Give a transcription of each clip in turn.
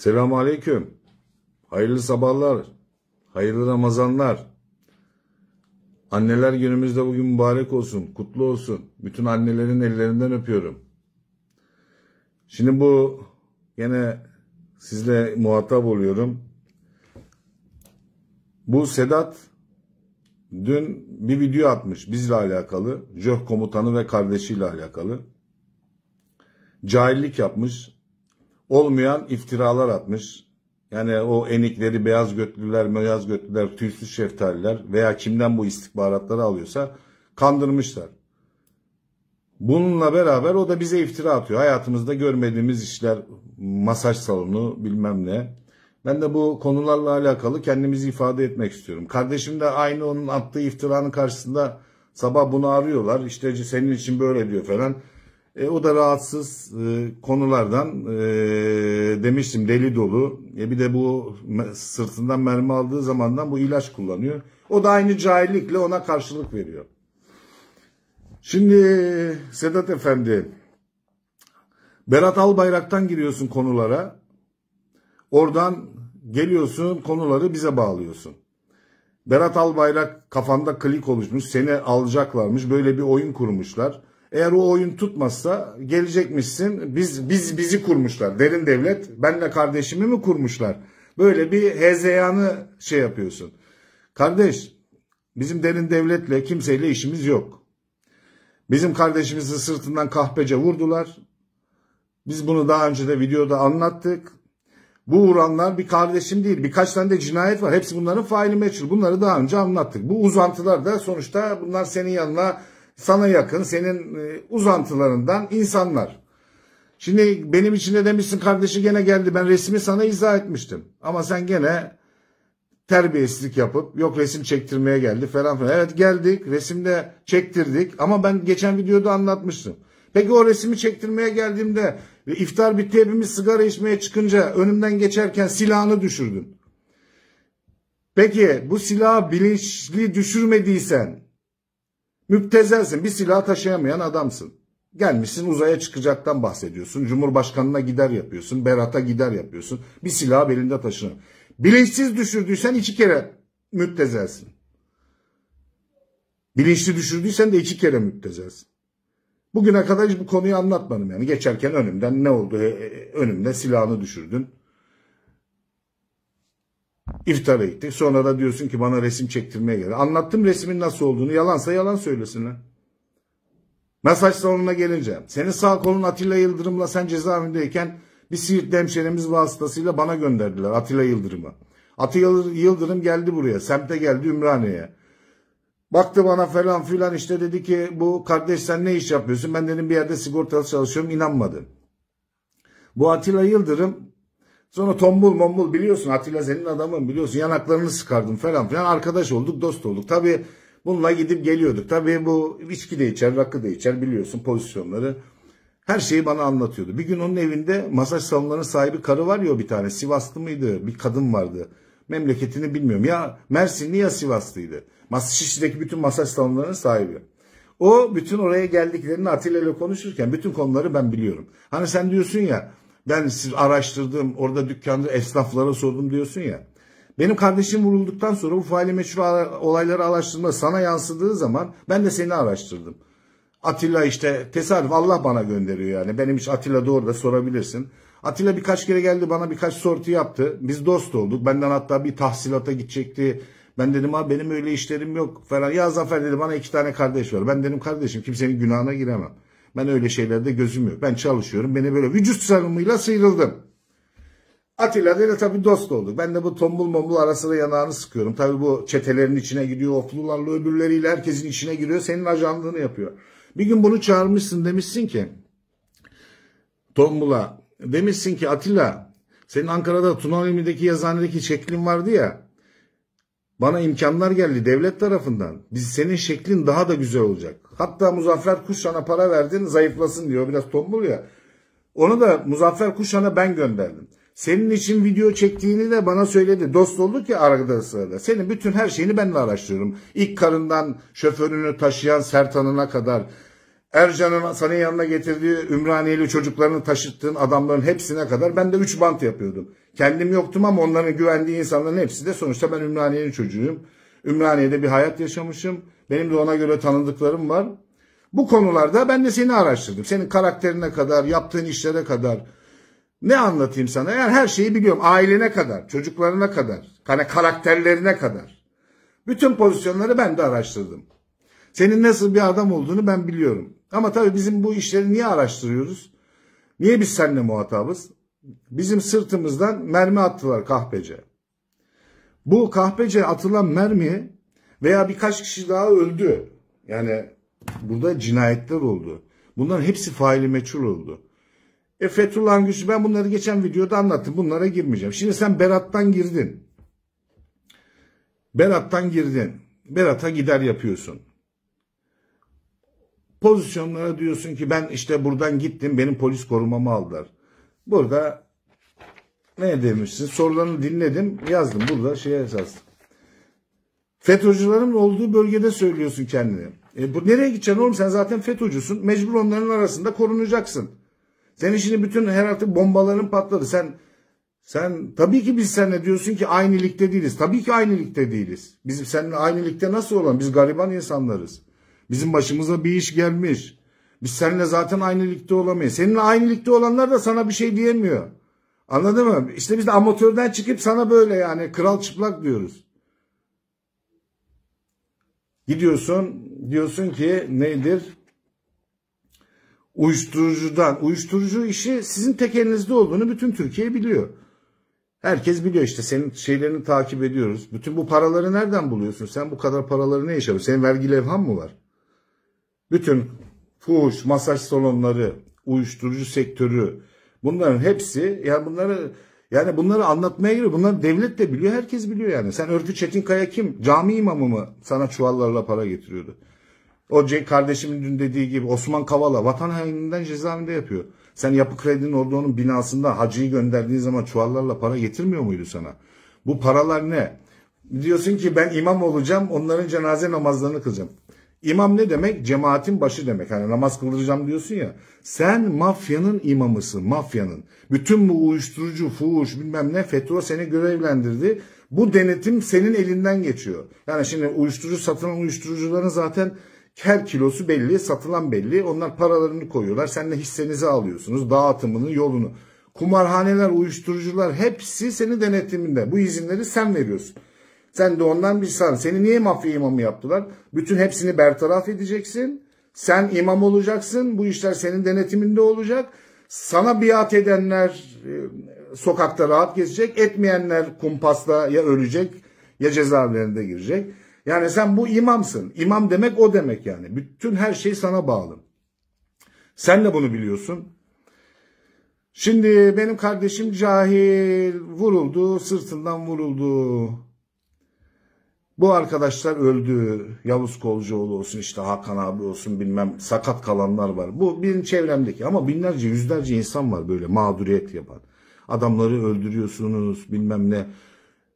Selamun Aleyküm. Hayırlı sabahlar. Hayırlı Ramazanlar. Anneler günümüzde bugün mübarek olsun, kutlu olsun. Bütün annelerin ellerinden öpüyorum. Şimdi bu yine sizle muhatap oluyorum. Bu Sedat dün bir video atmış bizle alakalı. Jöh komutanı ve kardeşiyle alakalı. Cahillik yapmış olmayan iftiralar atmış. Yani o enikleri beyaz götlüler, meyaz götlüler, tüysüz şeftaliler veya kimden bu istihbaratları alıyorsa kandırmışlar. Bununla beraber o da bize iftira atıyor. Hayatımızda görmediğimiz işler, masaj salonu bilmem ne. Ben de bu konularla alakalı kendimizi ifade etmek istiyorum. Kardeşim de aynı onun attığı iftiranın karşısında sabah bunu arıyorlar. İşte senin için böyle diyor falan. E, o da rahatsız e, konulardan e, demiştim deli dolu. E, bir de bu sırtından mermi aldığı zamandan bu ilaç kullanıyor. O da aynı cahillikle ona karşılık veriyor. Şimdi Sedat Efendi, Berat Albayrak'tan giriyorsun konulara. Oradan geliyorsun konuları bize bağlıyorsun. Berat Albayrak kafanda klik oluşmuş, seni alacaklarmış, böyle bir oyun kurmuşlar. Eğer o oyun tutmazsa gelecekmişsin. Biz biz bizi kurmuşlar. Derin devlet benle kardeşimi mi kurmuşlar? Böyle bir hezeyanı şey yapıyorsun. Kardeş bizim derin devletle kimseyle işimiz yok. Bizim kardeşimizi sırtından kahpece vurdular. Biz bunu daha önce de videoda anlattık. Bu vuranlar bir kardeşim değil. Birkaç tane de cinayet var. Hepsi bunların faili meçhul. Bunları daha önce anlattık. Bu uzantılar da sonuçta bunlar senin yanına sana yakın, senin e, uzantılarından insanlar. Şimdi benim için ne demişsin kardeşi gene geldi ben resmi sana izah etmiştim. Ama sen gene terbiyesizlik yapıp yok resim çektirmeye geldi falan filan. Evet geldik resimde çektirdik ama ben geçen videoda anlatmıştım. Peki o resmi çektirmeye geldiğimde e, iftar bitti hepimiz sigara içmeye çıkınca önümden geçerken silahını düşürdün. Peki bu silahı bilinçli düşürmediysen Müptezelsin. Bir silah taşıyamayan adamsın. Gelmişsin uzaya çıkacaktan bahsediyorsun. Cumhurbaşkanına gider yapıyorsun. Berat'a gider yapıyorsun. Bir silah belinde taşınan. Bilinçsiz düşürdüysen iki kere müptezelsin. Bilinçli düşürdüysen de iki kere müptezelsin. Bugüne kadar hiç bu konuyu anlatmadım yani. Geçerken önümden ne oldu? Önümde silahını düşürdün iftara gittik. Sonra da diyorsun ki bana resim çektirmeye gel. Anlattım resmin nasıl olduğunu. Yalansa yalan söylesin lan. Mesaj salonuna gelince. Senin sağ kolun Atilla Yıldırım'la sen cezaevindeyken bir Siirtli hemşerimiz vasıtasıyla bana gönderdiler Atilla Yıldırım'ı. Atilla Yıldırım geldi buraya. Semte geldi Ümraniye'ye. Baktı bana falan filan işte dedi ki bu kardeş sen ne iş yapıyorsun? Ben dedim bir yerde sigortalı çalışıyorum inanmadı. Bu Atilla Yıldırım Sonra tombul mombul biliyorsun Atilla senin adamın biliyorsun yanaklarını sıkardım falan filan arkadaş olduk dost olduk. Tabi bununla gidip geliyorduk. Tabi bu içki de içer rakı da içer biliyorsun pozisyonları. Her şeyi bana anlatıyordu. Bir gün onun evinde masaj salonlarının sahibi karı var ya bir tane Sivaslı mıydı bir kadın vardı. Memleketini bilmiyorum ya Mersinli ya Sivaslıydı. Mas Şişli'deki bütün masaj salonlarının sahibi. O bütün oraya geldiklerini Atilla ile konuşurken bütün konuları ben biliyorum. Hani sen diyorsun ya ben siz araştırdım, orada dükkanda esnaflara sordum diyorsun ya. Benim kardeşim vurulduktan sonra bu faili meşru olayları araştırma sana yansıdığı zaman ben de seni araştırdım. Atilla işte tesadüf Allah bana gönderiyor yani. Benim hiç Atilla doğru da sorabilirsin. Atilla birkaç kere geldi bana birkaç sortu yaptı. Biz dost olduk. Benden hatta bir tahsilata gidecekti. Ben dedim abi benim öyle işlerim yok falan. Ya Zafer dedi bana iki tane kardeş var. Ben dedim kardeşim kimsenin günahına giremem. Ben öyle şeylerde gözüm yok. Ben çalışıyorum. Beni böyle vücut sarımıyla sıyrıldım. Atilla ile tabii dost olduk. Ben de bu tombul mombul arasında yanağını sıkıyorum. Tabii bu çetelerin içine gidiyor. Oflularla öbürleriyle herkesin içine giriyor. Senin ajandığını yapıyor. Bir gün bunu çağırmışsın demişsin ki Tombul'a demişsin ki Atilla senin Ankara'da Tunalimi'deki yazıhanedeki şeklin vardı ya bana imkanlar geldi devlet tarafından. Biz senin şeklin daha da güzel olacak. Hatta Muzaffer Kuşan'a para verdin zayıflasın diyor. Biraz tombul ya. Onu da Muzaffer Kuşan'a ben gönderdim. Senin için video çektiğini de bana söyledi. Dost olduk ya arada sırada. Senin bütün her şeyini benle araştırıyorum. İlk karından şoförünü taşıyan Sertan'ına kadar Ercan'ın senin yanına getirdiği Ümraniyeli çocuklarını taşıttığın adamların hepsine kadar ben de 3 bant yapıyordum. Kendim yoktum ama onların güvendiği insanların hepsi de sonuçta ben Ümraniye'nin çocuğuyum. Ümraniye'de bir hayat yaşamışım. Benim de ona göre tanıdıklarım var. Bu konularda ben de seni araştırdım. Senin karakterine kadar, yaptığın işlere kadar. Ne anlatayım sana? Yani her şeyi biliyorum. Ailene kadar, çocuklarına kadar, hani karakterlerine kadar. Bütün pozisyonları ben de araştırdım. Senin nasıl bir adam olduğunu ben biliyorum. Ama tabii bizim bu işleri niye araştırıyoruz? Niye biz seninle muhatabız? bizim sırtımızdan mermi attılar kahpece. Bu kahpece atılan mermi veya birkaç kişi daha öldü. Yani burada cinayetler oldu. Bunların hepsi faili meçhul oldu. E Fethullah Güçlü ben bunları geçen videoda anlattım. Bunlara girmeyeceğim. Şimdi sen Berat'tan girdin. Berat'tan girdin. Berat'a gider yapıyorsun. Pozisyonlara diyorsun ki ben işte buradan gittim benim polis korumamı aldılar. Burada ne demişsin? Sorularını dinledim, yazdım. Burada şeye yazdım. FETÖ'cülerin olduğu bölgede söylüyorsun kendini. E bu nereye gideceksin oğlum? Sen zaten FETÖ'cüsün. Mecbur onların arasında korunacaksın. Senin şimdi bütün her artık bombaların patladı. Sen sen tabii ki biz seninle diyorsun ki aynı değiliz. Tabii ki aynı değiliz. Bizim seninle aynı nasıl olan? Biz gariban insanlarız. Bizim başımıza bir iş gelmiş. Biz seninle zaten aynı ligde olamayız. Seninle aynı ligde olanlar da sana bir şey diyemiyor. Anladın mı? İşte biz de amatörden çıkıp sana böyle yani kral çıplak diyoruz. Gidiyorsun diyorsun ki nedir? Uyuşturucudan. Uyuşturucu işi sizin tek elinizde olduğunu bütün Türkiye biliyor. Herkes biliyor işte senin şeylerini takip ediyoruz. Bütün bu paraları nereden buluyorsun? Sen bu kadar paraları ne yaşıyorsun? Senin vergi levhan mı var? Bütün fuhuş, masaj salonları, uyuşturucu sektörü bunların hepsi yani bunları yani bunları anlatmaya giriyor. Bunları devlet de biliyor, herkes biliyor yani. Sen Örgü Çetinkaya kim? Cami imamı mı? Sana çuvallarla para getiriyordu. O kardeşimin dün dediği gibi Osman Kavala vatan haininden cezaevinde yapıyor. Sen yapı kredinin olduğunun binasında hacıyı gönderdiğin zaman çuvallarla para getirmiyor muydu sana? Bu paralar ne? Diyorsun ki ben imam olacağım onların cenaze namazlarını kılacağım. İmam ne demek? Cemaatin başı demek. Hani namaz kıldıracağım diyorsun ya. Sen mafyanın imamısın, mafyanın. Bütün bu uyuşturucu, fuhuş bilmem ne FETÖ seni görevlendirdi. Bu denetim senin elinden geçiyor. Yani şimdi uyuşturucu satılan uyuşturucuların zaten her kilosu belli, satılan belli. Onlar paralarını koyuyorlar. Sen de hissenizi alıyorsunuz, dağıtımını, yolunu. Kumarhaneler, uyuşturucular hepsi senin denetiminde. Bu izinleri sen veriyorsun. Sen de ondan bir sar. Seni niye mafya imamı yaptılar? Bütün hepsini bertaraf edeceksin. Sen imam olacaksın. Bu işler senin denetiminde olacak. Sana biat edenler e, sokakta rahat gezecek. Etmeyenler kumpasla ya ölecek ya cezaevlerinde girecek. Yani sen bu imamsın. İmam demek o demek yani. Bütün her şey sana bağlı. Sen de bunu biliyorsun. Şimdi benim kardeşim cahil vuruldu, sırtından vuruldu. Bu arkadaşlar öldü. Yavuz Kolcuoğlu olsun işte Hakan abi olsun bilmem sakat kalanlar var. Bu benim çevremdeki ama binlerce yüzlerce insan var böyle mağduriyet yapan. Adamları öldürüyorsunuz bilmem ne.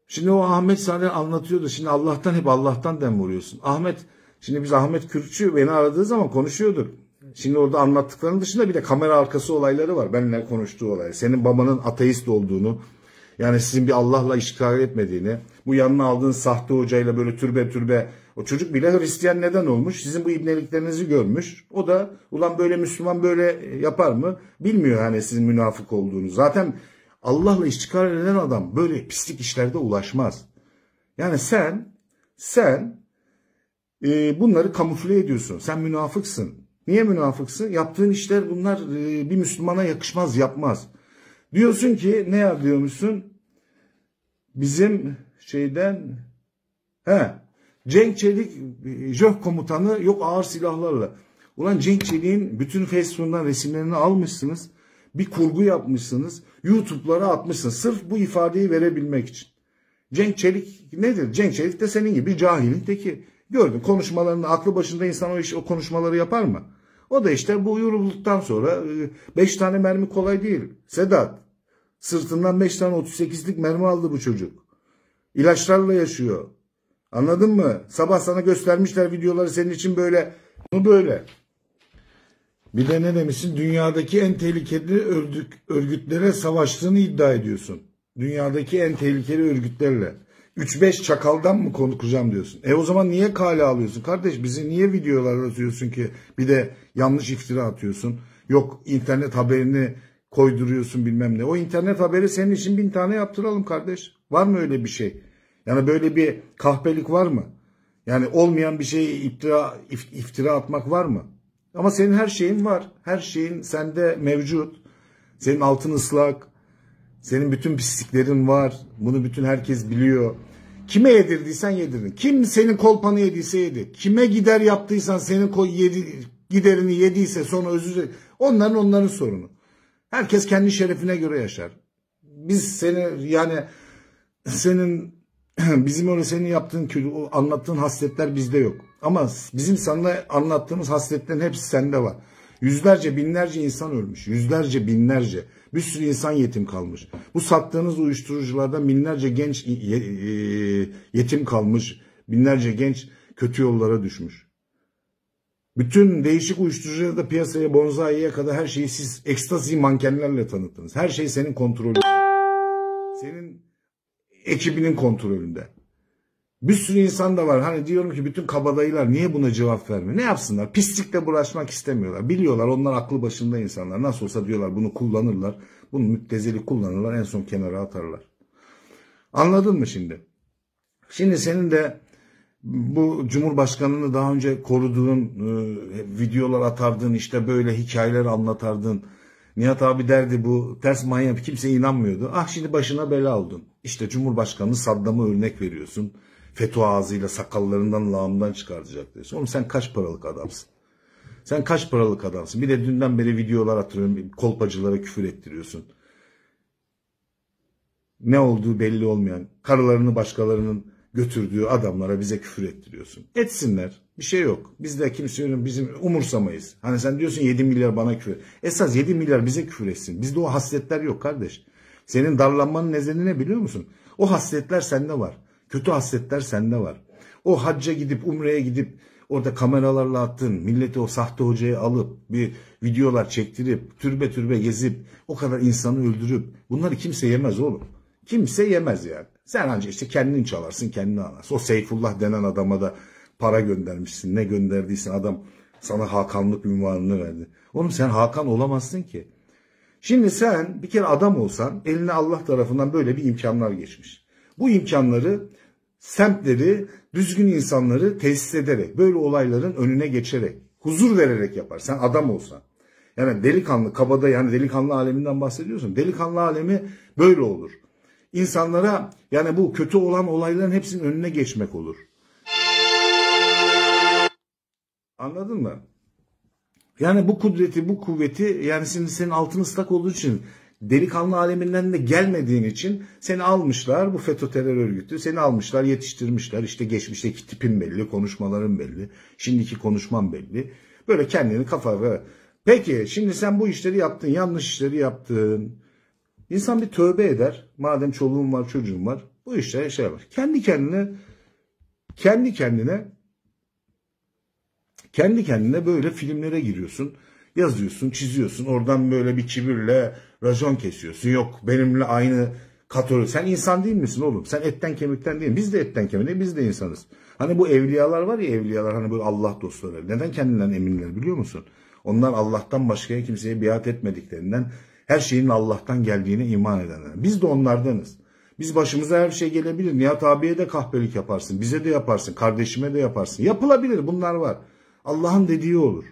Şimdi o Ahmet Salih anlatıyordu. Şimdi Allah'tan hep Allah'tan dem vuruyorsun. Ahmet şimdi biz Ahmet Kürkçü beni aradığı zaman konuşuyorduk. Şimdi orada anlattıklarının dışında bir de kamera arkası olayları var. Benimle konuştuğu olay. Senin babanın ateist olduğunu, yani sizin bir Allah'la iştikrar etmediğini, bu yanına aldığın sahte hocayla böyle türbe türbe o çocuk bile Hristiyan neden olmuş? Sizin bu ibneliklerinizi görmüş. O da ulan böyle Müslüman böyle yapar mı? Bilmiyor hani sizin münafık olduğunu. Zaten Allah'la iştikrar eden adam böyle pislik işlerde ulaşmaz. Yani sen, sen e, bunları kamufle ediyorsun. Sen münafıksın. Niye münafıksın? Yaptığın işler bunlar e, bir Müslümana yakışmaz, yapmaz. Diyorsun ki ne yapıyormuşsun? Bizim şeyden he Cenk Çelik JÖH komutanı yok ağır silahlarla. Ulan Cenk Çelik'in bütün Facebook'tan resimlerini almışsınız. Bir kurgu yapmışsınız. YouTube'lara atmışsınız. Sırf bu ifadeyi verebilmek için. Cenk Çelik nedir? Cenk Çelik de senin gibi cahilin teki. Gördün konuşmalarını aklı başında insan o, iş, o konuşmaları yapar mı? O da işte bu yuruluktan sonra 5 e, tane mermi kolay değil. Sedat Sırtından 5 tane 38'lik mermi aldı bu çocuk. İlaçlarla yaşıyor. Anladın mı? Sabah sana göstermişler videoları senin için böyle. Bunu böyle. Bir de ne demişsin? Dünyadaki en tehlikeli örgüt, örgütlere savaştığını iddia ediyorsun. Dünyadaki en tehlikeli örgütlerle. 3-5 çakaldan mı konuşacağım diyorsun. E o zaman niye kale alıyorsun? Kardeş bizi niye videolar atıyorsun ki bir de yanlış iftira atıyorsun? Yok internet haberini koyduruyorsun bilmem ne. O internet haberi senin için bin tane yaptıralım kardeş. Var mı öyle bir şey? Yani böyle bir kahpelik var mı? Yani olmayan bir şeye iftira, iftira atmak var mı? Ama senin her şeyin var. Her şeyin sende mevcut. Senin altın ıslak. Senin bütün pisliklerin var. Bunu bütün herkes biliyor. Kime yedirdiysen yedirdin. Kim senin kolpanı yediyse yedi. Kime gider yaptıysan senin yedi, giderini yediyse sonra özür Onların onların sorunu. Herkes kendi şerefine göre yaşar. Biz seni yani senin bizim öyle senin yaptığın kötü anlattığın hasletler bizde yok. Ama bizim sana anlattığımız hasletlerin hepsi sende var. Yüzlerce binlerce insan ölmüş. Yüzlerce binlerce. Bir sürü insan yetim kalmış. Bu sattığınız uyuşturuculardan binlerce genç e, e, yetim kalmış. Binlerce genç kötü yollara düşmüş. Bütün değişik uyuşturucuları da piyasaya, bonzaiye kadar her şeyi siz ekstazi mankenlerle tanıttınız. Her şey senin kontrolünde. Senin ekibinin kontrolünde. Bir sürü insan da var. Hani diyorum ki bütün kabadayılar niye buna cevap vermiyor? Ne yapsınlar? Pislikle bulaşmak istemiyorlar. Biliyorlar onlar aklı başında insanlar. Nasıl olsa diyorlar bunu kullanırlar. Bunu müptezeli kullanırlar. En son kenara atarlar. Anladın mı şimdi? Şimdi senin de bu Cumhurbaşkanı'nı daha önce koruduğun, e, videolar atardın, işte böyle hikayeler anlatardın. Nihat abi derdi bu ters manyak kimse inanmıyordu. Ah şimdi başına bela oldun. İşte Cumhurbaşkanı Saddam'a örnek veriyorsun. FETÖ ağzıyla sakallarından lağımdan çıkartacak diyorsun. Oğlum sen kaç paralık adamsın? Sen kaç paralık adamsın? Bir de dünden beri videolar atıyorum. Kolpacılara küfür ettiriyorsun. Ne olduğu belli olmayan. Karılarını başkalarının götürdüğü adamlara bize küfür ettiriyorsun. Etsinler. Bir şey yok. Biz de kimseyi bizim umursamayız. Hani sen diyorsun 7 milyar bana küfür. Esas 7 milyar bize küfür etsin. Bizde o hasletler yok kardeş. Senin darlanmanın nedeni ne biliyor musun? O hasletler sende var. Kötü hasletler sende var. O hacca gidip umreye gidip orada kameralarla attın. Milleti o sahte hocayı alıp bir videolar çektirip türbe türbe gezip o kadar insanı öldürüp bunları kimse yemez oğlum. Kimse yemez yani. Sen ancak işte kendin çalarsın kendini anarsın. O Seyfullah denen adama da para göndermişsin. Ne gönderdiysen adam sana Hakanlık ünvanını verdi. Oğlum sen Hakan olamazsın ki. Şimdi sen bir kere adam olsan eline Allah tarafından böyle bir imkanlar geçmiş. Bu imkanları semtleri, düzgün insanları tesis ederek, böyle olayların önüne geçerek, huzur vererek yapar. Sen adam olsan. Yani delikanlı, kabada yani delikanlı aleminden bahsediyorsun. Delikanlı alemi böyle olur insanlara yani bu kötü olan olayların hepsinin önüne geçmek olur. Anladın mı? Yani bu kudreti, bu kuvveti yani şimdi senin altın ıslak olduğu için delikanlı aleminden de gelmediğin için seni almışlar bu FETÖ terör örgütü seni almışlar yetiştirmişler işte geçmişteki tipin belli konuşmaların belli şimdiki konuşman belli böyle kendini kafa ve peki şimdi sen bu işleri yaptın yanlış işleri yaptın İnsan bir tövbe eder. Madem çoluğum var çocuğum var. Bu işte şey var. Kendi kendine kendi kendine kendi kendine böyle filmlere giriyorsun. Yazıyorsun, çiziyorsun. Oradan böyle bir kibirle racon kesiyorsun. Yok benimle aynı kategori. Sen insan değil misin oğlum? Sen etten kemikten değil. Biz de etten kemikten biz de insanız. Hani bu evliyalar var ya evliyalar hani böyle Allah dostları. Neden kendinden eminler biliyor musun? Onlar Allah'tan başkaya kimseye biat etmediklerinden her şeyin Allah'tan geldiğine iman edenler. Biz de onlardanız. Biz başımıza her şey gelebilir. Nihat abiye de kahpelik yaparsın. Bize de yaparsın. Kardeşime de yaparsın. Yapılabilir bunlar var. Allah'ın dediği olur.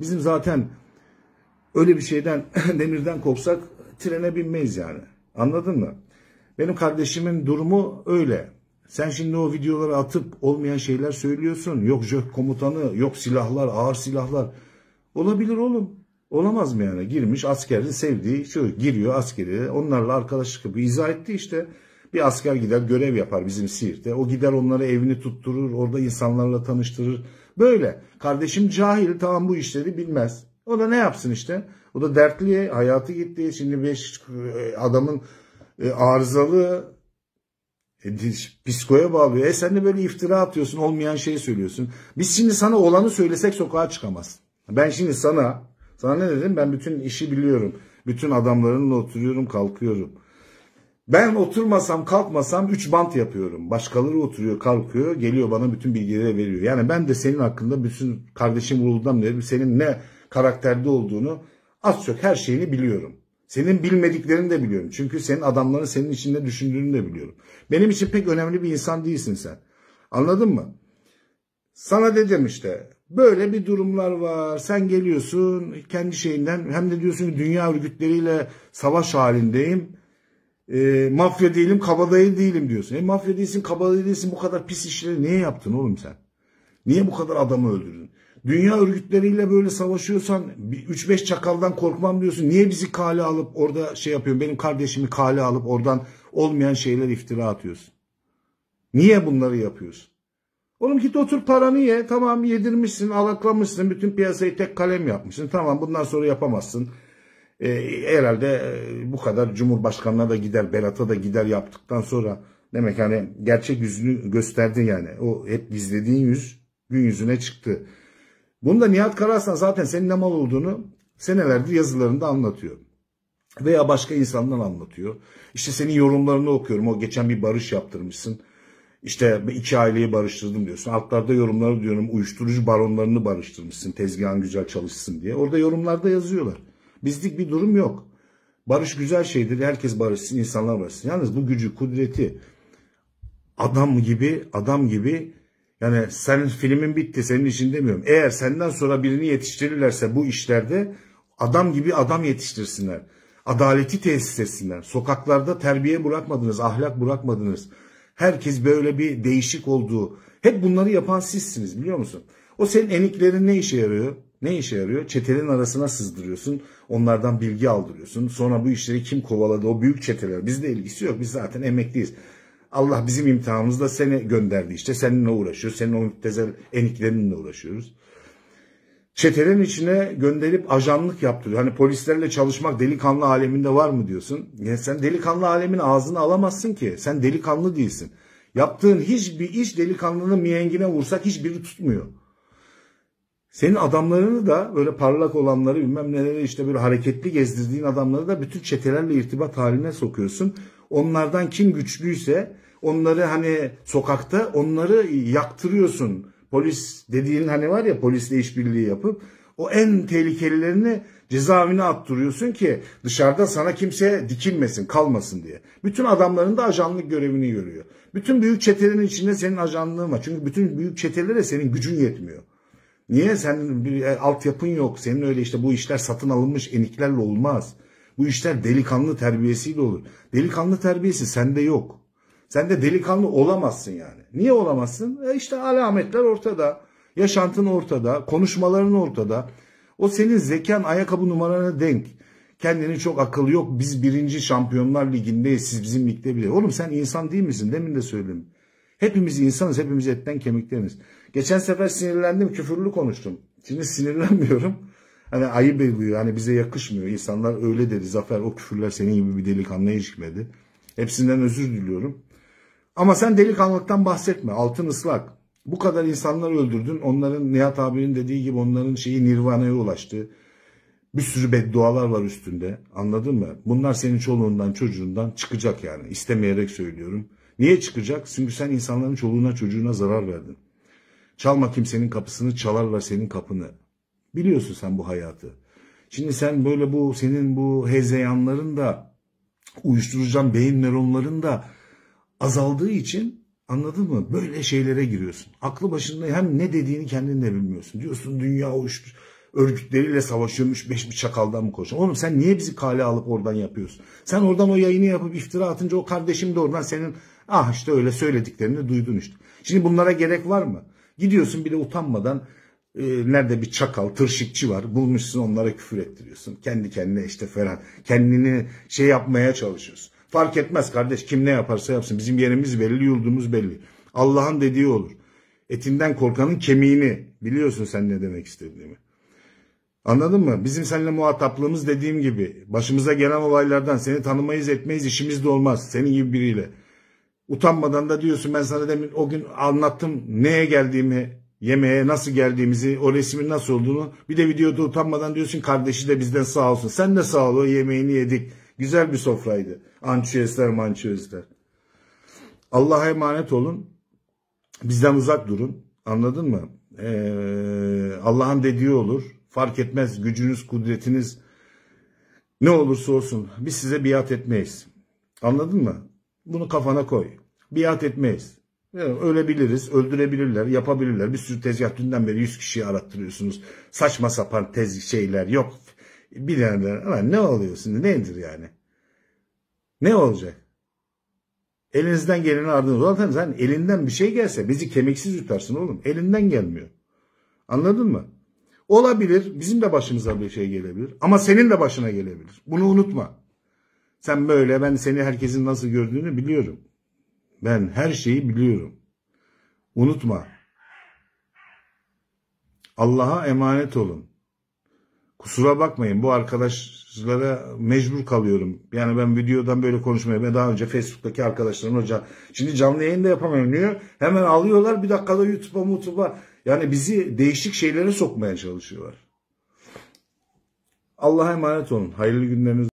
Bizim zaten öyle bir şeyden demirden kopsak trene binmeyiz yani. Anladın mı? Benim kardeşimin durumu öyle. Sen şimdi o videoları atıp olmayan şeyler söylüyorsun. Yok JÖK komutanı, yok silahlar, ağır silahlar. Olabilir oğlum. Olamaz mı yani? Girmiş askerli sevdiği şu giriyor askeri. Onlarla arkadaşlık yapıyor. İzah etti işte. Bir asker gider görev yapar bizim Siirt'te. O gider onlara evini tutturur. Orada insanlarla tanıştırır. Böyle. Kardeşim cahil tamam bu işleri bilmez. O da ne yapsın işte? O da dertli hayatı gitti. Şimdi beş e, adamın e, arızalı e, psikoya bağlıyor. E sen de böyle iftira atıyorsun olmayan şeyi söylüyorsun. Biz şimdi sana olanı söylesek sokağa çıkamaz. Ben şimdi sana sana ne dedim? Ben bütün işi biliyorum. Bütün adamlarınla oturuyorum, kalkıyorum. Ben oturmasam, kalkmasam 3 bant yapıyorum. Başkaları oturuyor, kalkıyor, geliyor bana bütün bilgileri veriyor. Yani ben de senin hakkında bütün kardeşim Uludam dedim. Senin ne karakterde olduğunu az çok her şeyini biliyorum. Senin bilmediklerini de biliyorum. Çünkü senin adamların senin içinde düşündüğünü de biliyorum. Benim için pek önemli bir insan değilsin sen. Anladın mı? Sana dedim işte Böyle bir durumlar var. Sen geliyorsun kendi şeyinden hem de diyorsun ki dünya örgütleriyle savaş halindeyim. E, mafya değilim, kabadayı değilim diyorsun. E, mafya değilsin, kabadayı değilsin bu kadar pis işleri niye yaptın oğlum sen? Niye bu kadar adamı öldürdün? Dünya örgütleriyle böyle savaşıyorsan 3-5 çakaldan korkmam diyorsun. Niye bizi kale alıp orada şey yapıyorsun? Benim kardeşimi kale alıp oradan olmayan şeyler iftira atıyorsun. Niye bunları yapıyorsun? Oğlum git otur paranı ye. Tamam yedirmişsin, alaklamışsın. Bütün piyasayı tek kalem yapmışsın. Tamam bundan sonra yapamazsın. E, herhalde e, bu kadar Cumhurbaşkanına da gider, Berat'a da gider yaptıktan sonra. Demek hani gerçek yüzünü gösterdi yani. O hep gizlediğin yüz gün yüzüne çıktı. Bunda da Nihat Karaslan zaten senin ne mal olduğunu senelerdir yazılarında anlatıyor. Veya başka insanlar anlatıyor. İşte senin yorumlarını okuyorum. O geçen bir barış yaptırmışsın. İşte iki aileyi barıştırdım diyorsun. Altlarda yorumları diyorum uyuşturucu baronlarını barıştırmışsın tezgahın güzel çalışsın diye. Orada yorumlarda yazıyorlar. Bizlik bir durum yok. Barış güzel şeydir. Herkes barışsın, insanlar barışsın. Yalnız bu gücü, kudreti adam gibi, adam gibi yani senin filmin bitti, senin için demiyorum. Eğer senden sonra birini yetiştirirlerse bu işlerde adam gibi adam yetiştirsinler. Adaleti tesis etsinler. Sokaklarda terbiye bırakmadınız, ahlak bırakmadınız. Herkes böyle bir değişik olduğu. Hep bunları yapan sizsiniz biliyor musun? O senin eniklerin ne işe yarıyor? Ne işe yarıyor? Çetenin arasına sızdırıyorsun. Onlardan bilgi aldırıyorsun. Sonra bu işleri kim kovaladı? O büyük çeteler. Bizde ilgisi yok. Biz zaten emekliyiz. Allah bizim imtihanımızda seni gönderdi işte. Seninle uğraşıyor. Senin o müptezel eniklerinle uğraşıyoruz çetelerin içine gönderip ajanlık yaptırıyor. Hani polislerle çalışmak delikanlı aleminde var mı diyorsun. Yani sen delikanlı alemin ağzını alamazsın ki. Sen delikanlı değilsin. Yaptığın hiçbir iş delikanlının miyengine vursak hiçbiri tutmuyor. Senin adamlarını da böyle parlak olanları bilmem neleri işte böyle hareketli gezdirdiğin adamları da bütün çetelerle irtibat haline sokuyorsun. Onlardan kim güçlüyse onları hani sokakta onları yaktırıyorsun polis dediğin hani var ya polisle işbirliği yapıp o en tehlikelilerini cezaevine attırıyorsun ki dışarıda sana kimse dikilmesin, kalmasın diye. Bütün adamların da ajanlık görevini görüyor. Bütün büyük çetelerin içinde senin ajanlığın var. Çünkü bütün büyük çetelere senin gücün yetmiyor. Niye? Senin bir e, altyapın yok. Senin öyle işte bu işler satın alınmış eniklerle olmaz. Bu işler delikanlı terbiyesiyle olur. Delikanlı terbiyesi sende yok. Sen de delikanlı olamazsın yani. Niye olamazsın? E işte alametler ortada. Yaşantın ortada. Konuşmaların ortada. O senin zekan ayakkabı numarana denk. Kendini çok akıllı yok. Biz birinci şampiyonlar ligindeyiz. Siz bizim ligde bile. Oğlum sen insan değil misin? Demin de söyledim. Hepimiz insanız. Hepimiz etten kemikteniz. Geçen sefer sinirlendim. Küfürlü konuştum. Şimdi sinirlenmiyorum. Hani ayıp ediyor. Hani bize yakışmıyor. İnsanlar öyle dedi. Zafer o küfürler senin gibi bir delikanlıya ilişmedi. Hepsinden özür diliyorum. Ama sen delikanlıktan bahsetme. Altın ıslak. Bu kadar insanlar öldürdün. Onların Nihat abinin dediği gibi onların şeyi nirvana'ya ulaştı. Bir sürü beddualar var üstünde. Anladın mı? Bunlar senin çoluğundan çocuğundan çıkacak yani. İstemeyerek söylüyorum. Niye çıkacak? Çünkü sen insanların çoluğuna çocuğuna zarar verdin. Çalma kimsenin kapısını çalarlar senin kapını. Biliyorsun sen bu hayatı. Şimdi sen böyle bu senin bu hezeyanların da uyuşturacağım beyin nöronların da azaldığı için anladın mı? Böyle şeylere giriyorsun. Aklı başında hem ne dediğini kendin de bilmiyorsun. Diyorsun dünya uçtu örgütleriyle savaşıyormuş beş bir çakaldan mı koşuyor? Oğlum sen niye bizi kale alıp oradan yapıyorsun? Sen oradan o yayını yapıp iftira atınca o kardeşim de oradan senin ah işte öyle söylediklerini duydun işte. Şimdi bunlara gerek var mı? Gidiyorsun bile utanmadan e, nerede bir çakal, tırşikçi var bulmuşsun onlara küfür ettiriyorsun. Kendi kendine işte falan kendini şey yapmaya çalışıyorsun. Fark etmez kardeş kim ne yaparsa yapsın. Bizim yerimiz belli, yurdumuz belli. Allah'ın dediği olur. Etinden korkanın kemiğini biliyorsun sen ne demek istediğimi. Anladın mı? Bizim seninle muhataplığımız dediğim gibi başımıza gelen olaylardan seni tanımayız etmeyiz işimiz de olmaz senin gibi biriyle. Utanmadan da diyorsun ben sana demin o gün anlattım neye geldiğimi, yemeğe nasıl geldiğimizi, o resmin nasıl olduğunu. Bir de videoda utanmadan diyorsun kardeşi de bizden sağ olsun. Sen de sağ ol o yemeğini yedik. Güzel bir sofraydı. Ançüesler mançüesler. Allah'a emanet olun. Bizden uzak durun. Anladın mı? Ee, Allah'ın dediği olur. Fark etmez gücünüz, kudretiniz ne olursa olsun. Biz size biat etmeyiz. Anladın mı? Bunu kafana koy. Biat etmeyiz. ölebiliriz, öldürebilirler, yapabilirler. Bir sürü tezgah dünden beri 100 kişiyi arattırıyorsunuz. Saçma sapan tez şeyler yok bir ama ne oluyor şimdi nedir yani? Ne olacak? Elinizden geleni ardınız. Zaten sen elinden bir şey gelse bizi kemiksiz yutarsın oğlum. Elinden gelmiyor. Anladın mı? Olabilir. Bizim de başımıza bir şey gelebilir. Ama senin de başına gelebilir. Bunu unutma. Sen böyle ben seni herkesin nasıl gördüğünü biliyorum. Ben her şeyi biliyorum. Unutma. Allah'a emanet olun. Kusura bakmayın bu arkadaşlara mecbur kalıyorum. Yani ben videodan böyle konuşmaya ben daha önce Facebook'taki arkadaşlarım hocam şimdi canlı yayın da yapamıyorum diyor. Hemen alıyorlar bir dakikada YouTube'a mutuba yani bizi değişik şeylere sokmaya çalışıyorlar. Allah'a emanet olun. Hayırlı günleriniz